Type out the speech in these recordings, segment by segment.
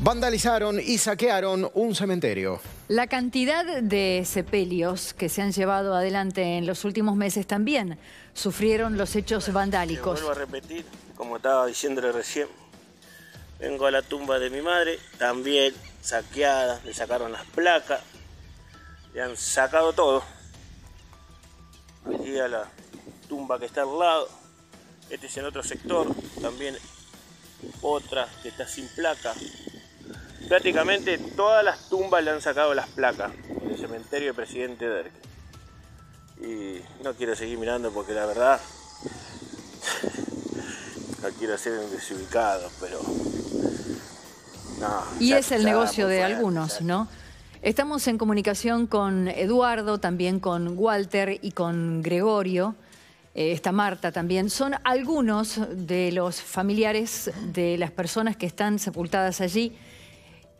vandalizaron y saquearon un cementerio. La cantidad de sepelios que se han llevado adelante en los últimos meses también sufrieron los hechos vandálicos. vuelvo a repetir, como estaba diciéndole recién, vengo a la tumba de mi madre, también saqueada, le sacaron las placas, le han sacado todo. Aquí a la tumba que está al lado, este es en otro sector, también otra que está sin placa, Prácticamente todas las tumbas le han sacado las placas el cementerio de Presidente Derk. Y no quiero seguir mirando porque la verdad no quiero ser desubicado, pero y es el negocio de algunos, ¿no? Estamos en comunicación con Eduardo, también con Walter y con Gregorio. Eh, está Marta también. Son algunos de los familiares de las personas que están sepultadas allí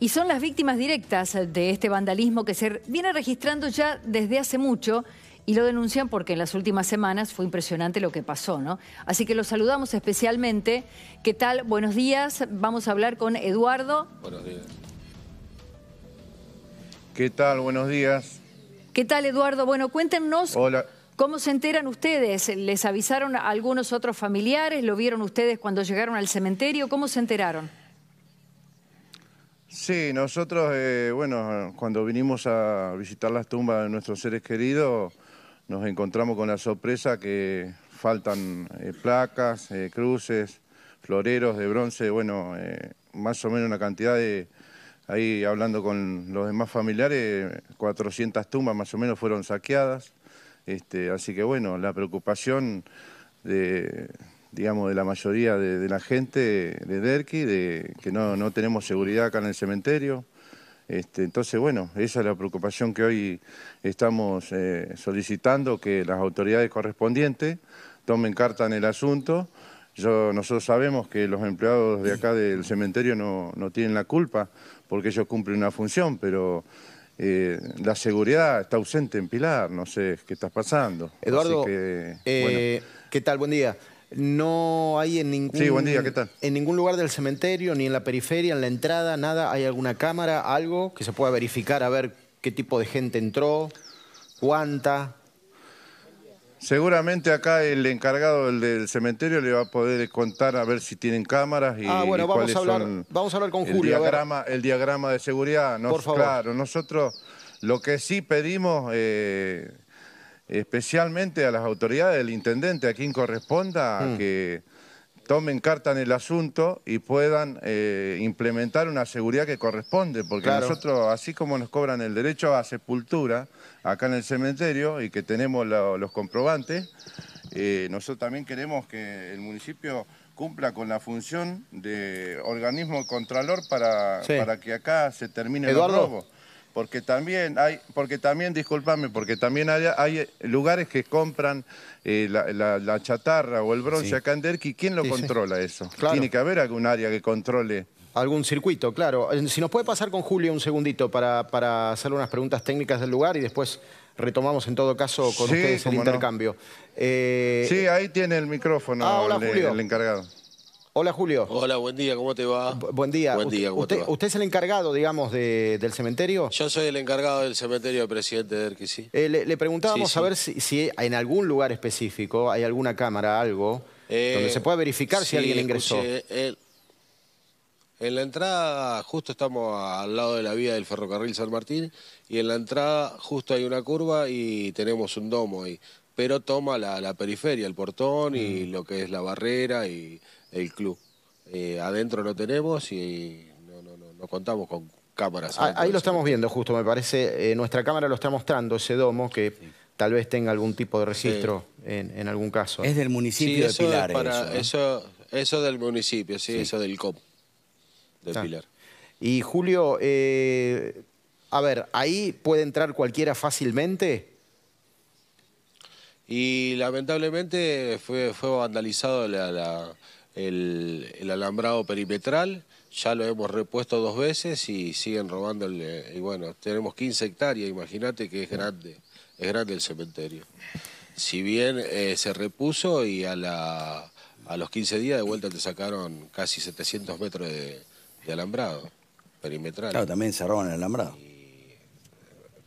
y son las víctimas directas de este vandalismo que se viene registrando ya desde hace mucho y lo denuncian porque en las últimas semanas fue impresionante lo que pasó, ¿no? Así que los saludamos especialmente. ¿Qué tal? Buenos días. Vamos a hablar con Eduardo. Buenos días. ¿Qué tal? Buenos días. ¿Qué tal, Eduardo? Bueno, cuéntenos cómo se enteran ustedes. ¿Les avisaron a algunos otros familiares? ¿Lo vieron ustedes cuando llegaron al cementerio? ¿Cómo se enteraron? Sí, nosotros, eh, bueno, cuando vinimos a visitar las tumbas de nuestros seres queridos, nos encontramos con la sorpresa que faltan eh, placas, eh, cruces, floreros de bronce, bueno, más o menos una cantidad de, ahí hablando con los demás familiares, 400 tumbas más o menos fueron saqueadas, este, así que bueno, la preocupación de, digamos, de la mayoría de, la gente de Derqui, de que no, tenemos seguridad acá en el cementerio. Este, entonces, bueno, esa es la preocupación que hoy estamos eh, solicitando que las autoridades correspondientes tomen carta en el asunto. Yo, nosotros sabemos que los empleados de acá del cementerio no, tienen la culpa porque ellos cumplen una función, pero eh, la seguridad está ausente en Pilar, no sé qué está pasando. Eduardo, eh, ¿qué tal? Buen día. No hay en ningún, en ningún lugar del cementerio, ni en la periferia, en la entrada, nada. ¿Hay alguna cámara, algo que se pueda verificar a ver qué tipo de gente entró, cuánta? Seguramente acá el encargado del, cementerio le va a poder contar a ver si tienen cámaras y ah, bueno, vamos a hablar, Vamos a hablar con el el diagrama de seguridad, ¿no? Por Claro, nosotros lo que sí pedimos... Eh, especialmente a las autoridades, del intendente, a quien corresponda, hmm. que tomen carta en el asunto y puedan eh, implementar una seguridad que corresponde, porque nosotros, así como nos cobran el derecho a sepultura acá en el cementerio y que tenemos los comprobantes, eh, nosotros también queremos que el municipio cumpla con la función de organismo contralor para, para que acá se termine el robo porque también hay, porque también, discúlpame, porque también hay, lugares que compran eh, la, chatarra o el bronce a acá ¿quién lo controla eso? Tiene que haber algún área que controle. Algún circuito, claro. Eh, si nos puede pasar con Julio un segundito para, para hacerle unas preguntas técnicas del lugar y después retomamos en todo caso con ustedes el intercambio. Eh, sí, ahí tiene el micrófono ah, el encargado. Hola Julio. Hola, buen día, ¿cómo te va? buen día. Buen día, usted, es el encargado, digamos, del cementerio? Yo soy el encargado del cementerio de Presidente Derqui, sí. Eh, le, preguntábamos a ver si, en algún lugar específico hay alguna cámara, algo, eh, donde se pueda verificar si alguien ingresó. Eh, en la entrada, justo estamos al lado de la vía del ferrocarril San Martín, y en la entrada justo hay una curva y tenemos un domo ahí pero toma la, periferia, el portón y mm. lo que es la barrera y el club. Eh, adentro lo tenemos y no, contamos con cámaras. Ah, ahí lo estamos viendo justo, me parece. Eh, nuestra cámara lo está mostrando, ese domo que... tal vez tenga algún tipo de registro en, algún caso. Es del municipio de Pilar. eso, eso, del municipio, sí, eso del COP de Pilar. Y Julio, eh, a ver, ¿ahí puede entrar cualquiera fácilmente? y lamentablemente fue, fue vandalizado el, alambrado perimetral, ya lo hemos repuesto dos veces y siguen robando, eh, y bueno, tenemos 15 hectáreas, imagínate que es grande, es grande el cementerio. Si bien eh, se repuso y a, la, a los 15 días de vuelta te sacaron casi 700 metros de, alambrado perimetral. Claro, también se roban el alambrado.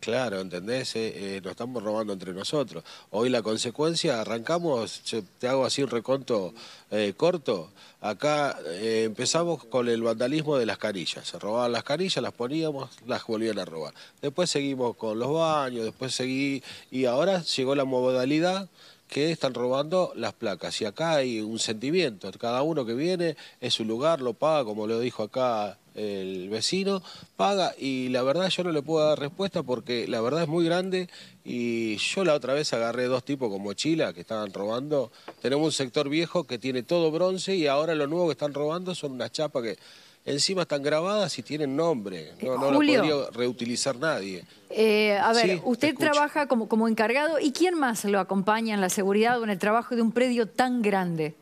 Claro, ¿entendés? Eh, eh, nos estamos robando entre nosotros. Hoy la consecuencia, arrancamos, te hago así un reconto eh, corto. Acá empezamos con el vandalismo de las canillas. Se robaban las canillas, las poníamos, las volvían a robar. Después seguimos con los baños, después seguí. Y ahora llegó la modalidad que están robando las placas. Y acá hay un sentimiento. Cada uno que viene es su lugar, lo paga, como lo dijo acá el vecino paga y la verdad yo no le puedo dar respuesta porque la verdad es muy grande y yo la otra vez agarré dos tipos con mochila que estaban robando. Tenemos un sector viejo que tiene todo bronce y ahora lo nuevo que están robando son unas chapas que encima están grabadas y tienen nombre. No, lo podría reutilizar nadie. Eh, a ver, usted trabaja como, como encargado y ¿quién más lo acompaña en la seguridad o en el trabajo de un predio tan grande?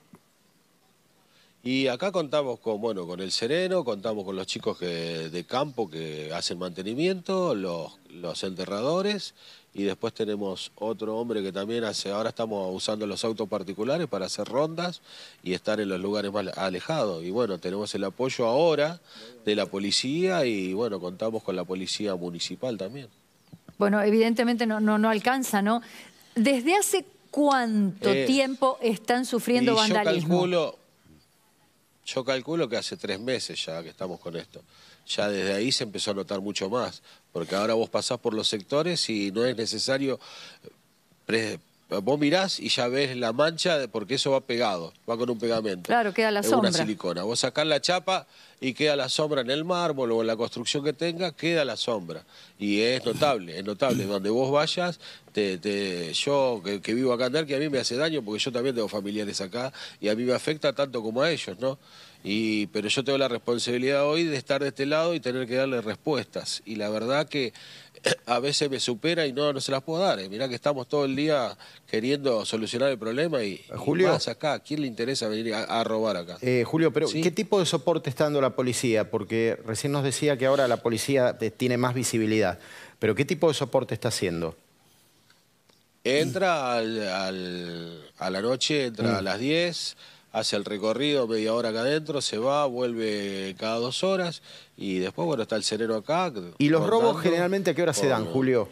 Y acá contamos con, bueno, con el sereno, contamos con los chicos de campo que hacen mantenimiento, los, los enterradores, y después tenemos otro hombre que también hace, ahora estamos usando los autos particulares para hacer rondas y estar en los lugares más alejados. Y bueno, tenemos el apoyo ahora de la policía y bueno, contamos con la policía municipal también. Bueno, evidentemente no, no, no alcanza, ¿no? ¿Desde hace cuánto eh, tiempo están sufriendo vandalismo? Yo calculo que hace tres meses ya que estamos con esto. Ya desde ahí se empezó a notar mucho más, porque ahora vos pasás por los sectores y no es necesario eh, vos mirás y ya ves la mancha porque eso va pegado, va con un pegamento. Claro, queda la sombra. Una silicona. Vos sacás la chapa y queda la sombra en el mármol o en la construcción que tenga, queda la sombra. Y es notable, es notable. Donde vos vayas, yo que, vivo acá en que a mí me hace daño porque yo también tengo familiares acá y a mí me afecta tanto como a ellos, ¿no? Y, pero yo tengo la responsabilidad hoy de estar de este lado y tener que darle respuestas. Y la verdad que a veces me supera y no, no se las puedo dar. ¿eh? Mirá que estamos todo el día queriendo solucionar el problema y, Julio, acá. quién le interesa venir a, robar acá? Eh, Julio, pero ¿qué tipo de soporte está dando la policía? Porque recién nos decía que ahora la policía tiene más visibilidad. Pero ¿qué tipo de soporte está haciendo? Entra al, a la noche, entra mm. a las 10 hace el recorrido, media hora acá adentro, se va, vuelve cada dos horas y después, bueno, está el cerero acá. ¿Y los robos generalmente a qué hora se dan, Julio?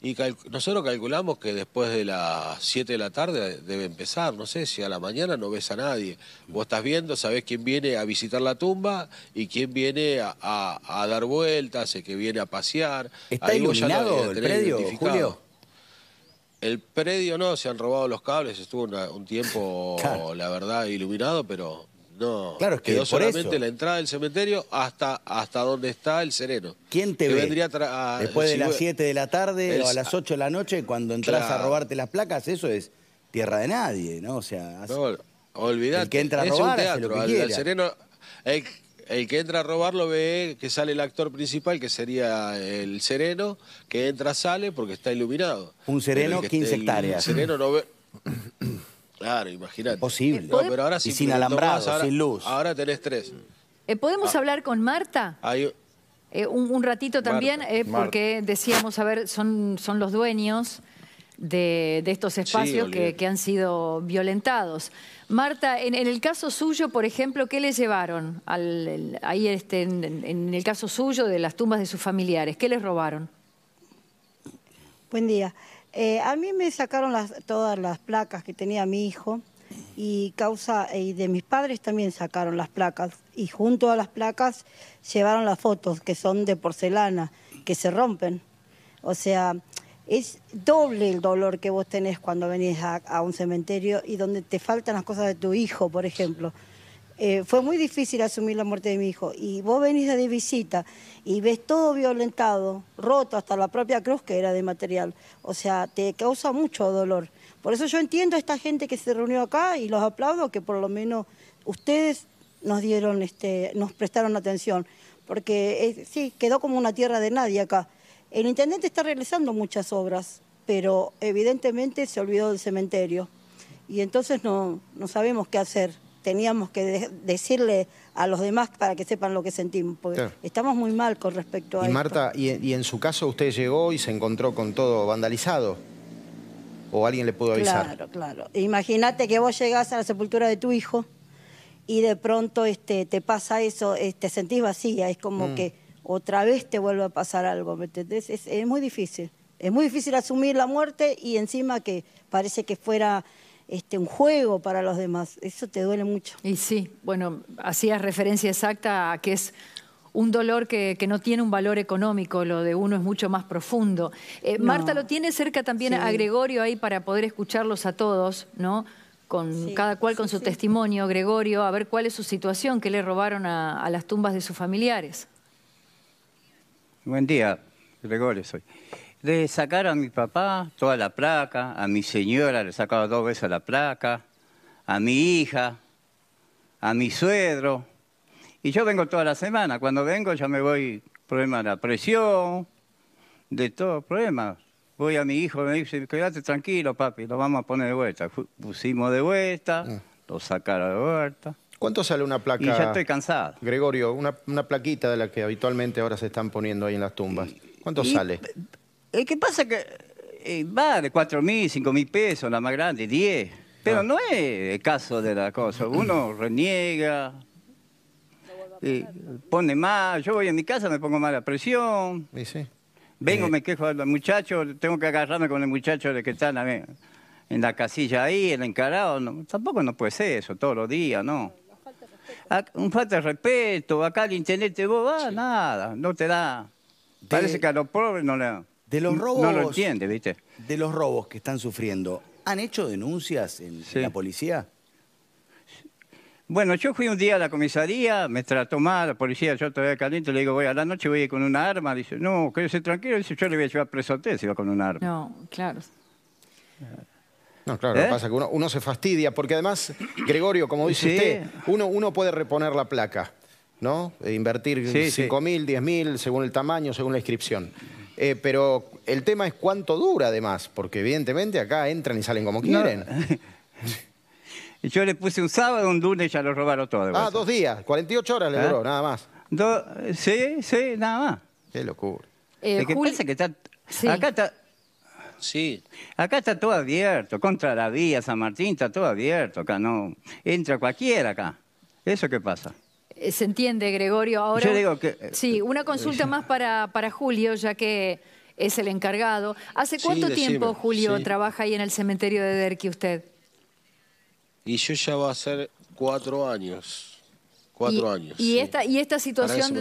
Y nosotros calculamos que después de las 7 de la tarde debe empezar, no sé, si a la mañana no ves a nadie. Vos estás viendo, sabés quién viene a visitar la tumba y quién viene a, dar vueltas, es que viene a pasear. ¿Está Ahí iluminado el predio, Julio? El predio no, se han robado los cables, estuvo un tiempo, la verdad, iluminado, pero no. Claro, es que quedó solamente la entrada del cementerio hasta, hasta donde está el sereno. ¿Quién te ve? Vendría ah, Después de las 7 de la tarde o a las 8 de la noche, cuando entras a robarte las placas, eso es tierra de nadie, ¿no? O sea, olvidado que entra a robar, teatro, sereno, el que entra a robarlo ve que sale el actor principal, que sería el sereno, que entra, sale porque está iluminado. Un sereno, 15 hectáreas. Un sereno no ve... Claro, imagínate. Posible. pero ahora y sin alambrado, sin luz. Ahora tenés tres. Eh, ¿Podemos ah. hablar con Marta? Eh, un, ratito también, eh, porque decíamos, a ver, son, son los dueños de, estos espacios que, han sido violentados. Marta, en, el caso suyo, por ejemplo, ¿qué le llevaron al, ahí este, en, el caso suyo de las tumbas de sus familiares? ¿Qué les robaron? Buen día. Eh, a mí me sacaron las, todas las placas que tenía mi hijo y causa y de mis padres también sacaron las placas y junto a las placas llevaron las fotos que son de porcelana que se rompen. O sea, es doble el dolor que vos tenés cuando venís a, un cementerio y donde te faltan las cosas de tu hijo, por ejemplo. Eh, fue muy difícil asumir la muerte de mi hijo. Y vos venís de visita y ves todo violentado, roto, hasta la propia cruz que era de material. O sea, te causa mucho dolor. Por eso yo entiendo a esta gente que se reunió acá y los aplaudo que por lo menos ustedes nos dieron, este, nos prestaron atención. Porque eh, sí, quedó como una tierra de nadie acá. El intendente está realizando muchas obras, pero evidentemente se olvidó del cementerio y entonces no, no sabemos qué hacer. Teníamos que decirle a los demás para que sepan lo que sentimos, estamos muy mal con respecto a Y Marta, Y, en su caso usted llegó y se encontró con todo vandalizado? ¿O alguien le pudo avisar? Claro, claro. Imagínate que vos llegás a la sepultura de tu hijo y de pronto este, te pasa eso, eh, te este, sentís vacía, es como mm. que otra vez te vuelve a pasar algo, ¿me entendés? Es, muy difícil, es muy difícil asumir la muerte y encima que parece que fuera este, un juego para los demás, eso te duele mucho. Y sí, bueno, hacías referencia exacta a que es un dolor que, no tiene un valor económico, lo de uno es mucho más profundo. Eh, Marta, lo tiene cerca también a Gregorio ahí para poder escucharlos a todos, ¿no? Con cada cual con su testimonio, Gregorio, a ver cuál es su situación, que le robaron a las tumbas de sus familiares. Buen día, Gregorio soy. Le sacar a mi papá toda la placa, a mi señora le sacaba dos veces la placa, a mi hija, a mi suegro. Y yo vengo toda la semana. Cuando vengo ya me voy, problema de la presión, de todo, problemas. Voy a mi hijo, me dice, quédate tranquilo, papi, lo vamos a poner de vuelta. Pusimos de vuelta, mm. lo sacaron de vuelta. ¿Cuánto sale una placa? ya estoy cansado. Gregorio, una, plaquita de la que habitualmente ahora se están poniendo ahí en las tumbas. ¿Cuánto sale? El que pasa que eh, va de 4 mil, 5 mil pesos, la más grande, 10. Pero ah. no es el caso de la cosa. Uno reniega, eh, pone más. Yo voy a mi casa, me pongo más mala presión. Vengo, eh. me quejo los muchachos, tengo que agarrarme con el muchacho de que están en la casilla ahí, el encarado. No, tampoco no puede ser eso todos los días, ¿no? un falta de respeto, acá el internet te va, ah, nada, no te da. Parece que a los pobres no le de los no lo entiende, ¿viste? De los robos que están sufriendo, ¿han hecho denuncias en, la policía? Bueno, yo fui un día a la comisaría, me trató mal la policía, yo todavía caliente, le digo, voy a la noche, voy con un arma. Dice, no, quédese tranquilo, dice, yo le voy a llevar preso a usted si va con un arma. No, claro. No, claro, lo que ¿Eh? pasa es que uno, se fastidia, porque además, Gregorio, como dice usted, uno, uno puede reponer la placa, ¿no? E invertir 5.000, 10.000, mil, según el tamaño, según la inscripción. Eh, pero el tema es cuánto dura, además, porque evidentemente acá entran y salen como quieren. Yo le puse un sábado, un lunes, ya lo robaron todo. Ah, dos días, 48 horas le ¿Ah? duró, nada más. sí, sí, nada más. Qué locura. Eh, que que acá está Sí. Acá está todo abierto, contra la vía, San Martín, está todo abierto, acá no. Entra cualquiera acá. ¿Eso qué pasa? Eh, se entiende, Gregorio. Ahora, Sí, eh, una consulta eh, más para, para Julio, ya que es el encargado. ¿Hace cuánto tiempo, Julio, trabaja ahí en el cementerio de Derqui usted? Y yo ya va a ser cuatro años. Cuatro años. Y, esta, y esta situación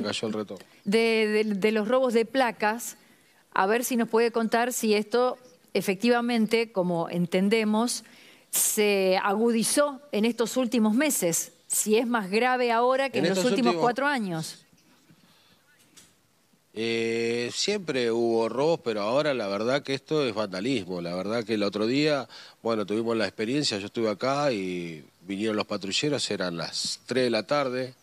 de, los robos de placas a ver si nos puede contar si esto efectivamente, como entendemos, se agudizó en estos últimos meses, si es más grave ahora que en, los últimos, cuatro años. Eh, siempre hubo robos, pero ahora la verdad que esto es vandalismo. La verdad que el otro día, bueno, tuvimos la experiencia, yo estuve acá y vinieron los patrulleros, eran las 3 de la tarde,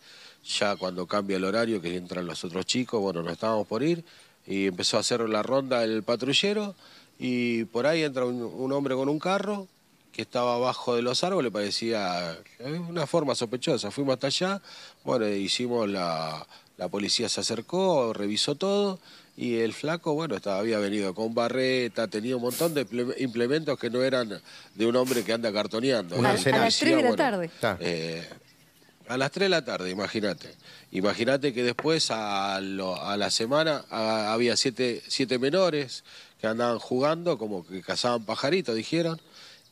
ya cuando cambia el horario que entran los otros chicos, bueno, no estábamos por ir y empezó a hacer la ronda el patrullero y por ahí entra un, hombre con un carro que estaba abajo de los árboles, parecía eh, una forma sospechosa. Fuimos hasta allá, bueno, hicimos la, la policía se acercó, revisó todo y el flaco, bueno, estaba, había venido con barreta, tenía un montón de implementos que no eran de un hombre que anda cartoneando. Una las de la tarde. Eh, a las 3 de la tarde, imagínate. Imagínate que después a, la semana había siete, siete menores que andaban jugando, como que cazaban pajaritos, dijeron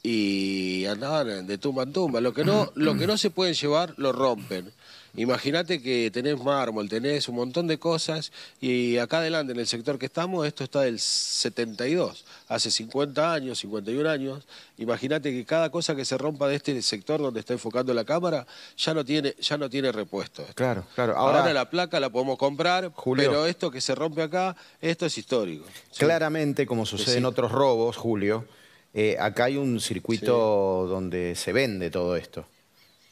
y andaban de tumba en tumba. Lo que no, mm, lo mm. que no se pueden llevar, lo rompen. Imagínate que tenés mármol, tenés un montón de cosas y acá adelante en el sector que estamos, esto está del 72, hace 50 años, 51 años. Imagínate que cada cosa que se rompa de este sector donde está enfocando la cámara ya no tiene ya no tiene repuesto. Claro, claro. Ahora, la placa la podemos comprar, pero esto que se rompe acá, esto es histórico. Claramente, como sucede en otros robos, Julio, eh, acá hay un circuito donde se vende todo esto,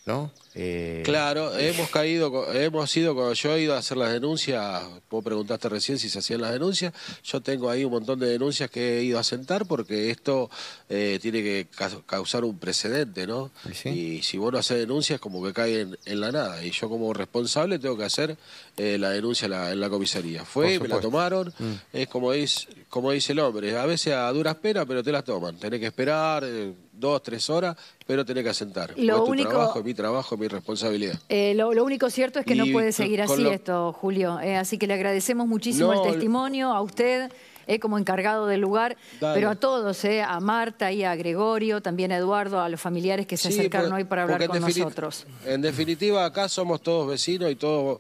¿no? Eh, claro, hemos caído, hemos ido, cuando yo he ido a hacer las denuncias, vos preguntaste recién si se hacían las denuncias, yo tengo ahí un montón de denuncias que he ido a sentar porque esto eh, tiene que causar un precedente, ¿no? Y si vos no haces denuncias, como que caen en, la nada. Y yo como responsable tengo que hacer eh, la denuncia en la, comisaría. Fue, me la tomaron, mm. es como, dice, como dice el hombre, a veces a duras penas, pero te las toman. Tenés que esperar dos, tres horas, pero tenés que asentar. Lo es tu único... trabajo, es mi trabajo, mi responsabilidad. Eh, lo, único cierto es que no puede seguir así esto, Julio. Eh, así que le agradecemos muchísimo el testimonio a usted. Eh, como encargado del lugar, pero a todos, a Marta y a Gregorio, también a Eduardo, a los familiares que se acercaron pues, hoy para hablar con nosotros. En definitiva, acá somos todos vecinos y todos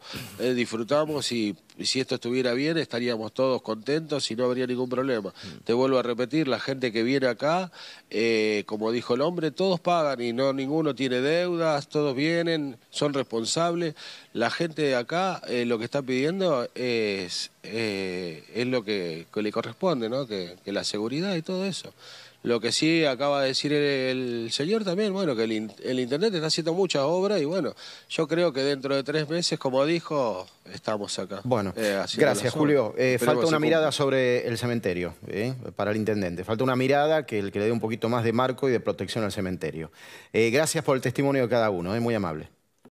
disfrutamos y y si esto estuviera bien, estaríamos todos contentos y no habría ningún problema. Mm. Te vuelvo a repetir, la gente que viene acá, eh, como dijo el hombre, todos pagan y no ninguno tiene deudas, todos vienen, son responsables. La gente de acá eh, lo que está pidiendo es, eh, es lo que, le corresponde, ¿no? Que, que la seguridad y todo eso. Lo que sí acaba de decir el, señor también, bueno, que el, el Internet está haciendo muchas obras y bueno, yo creo que dentro de tres meses, como dijo, estamos acá. Bueno, eh, gracias Julio. Eh, falta una mirada sobre el cementerio eh, para el Intendente. Falta una mirada que, que le dé un poquito más de marco y de protección al cementerio. gracias por el testimonio de cada uno, es muy amable.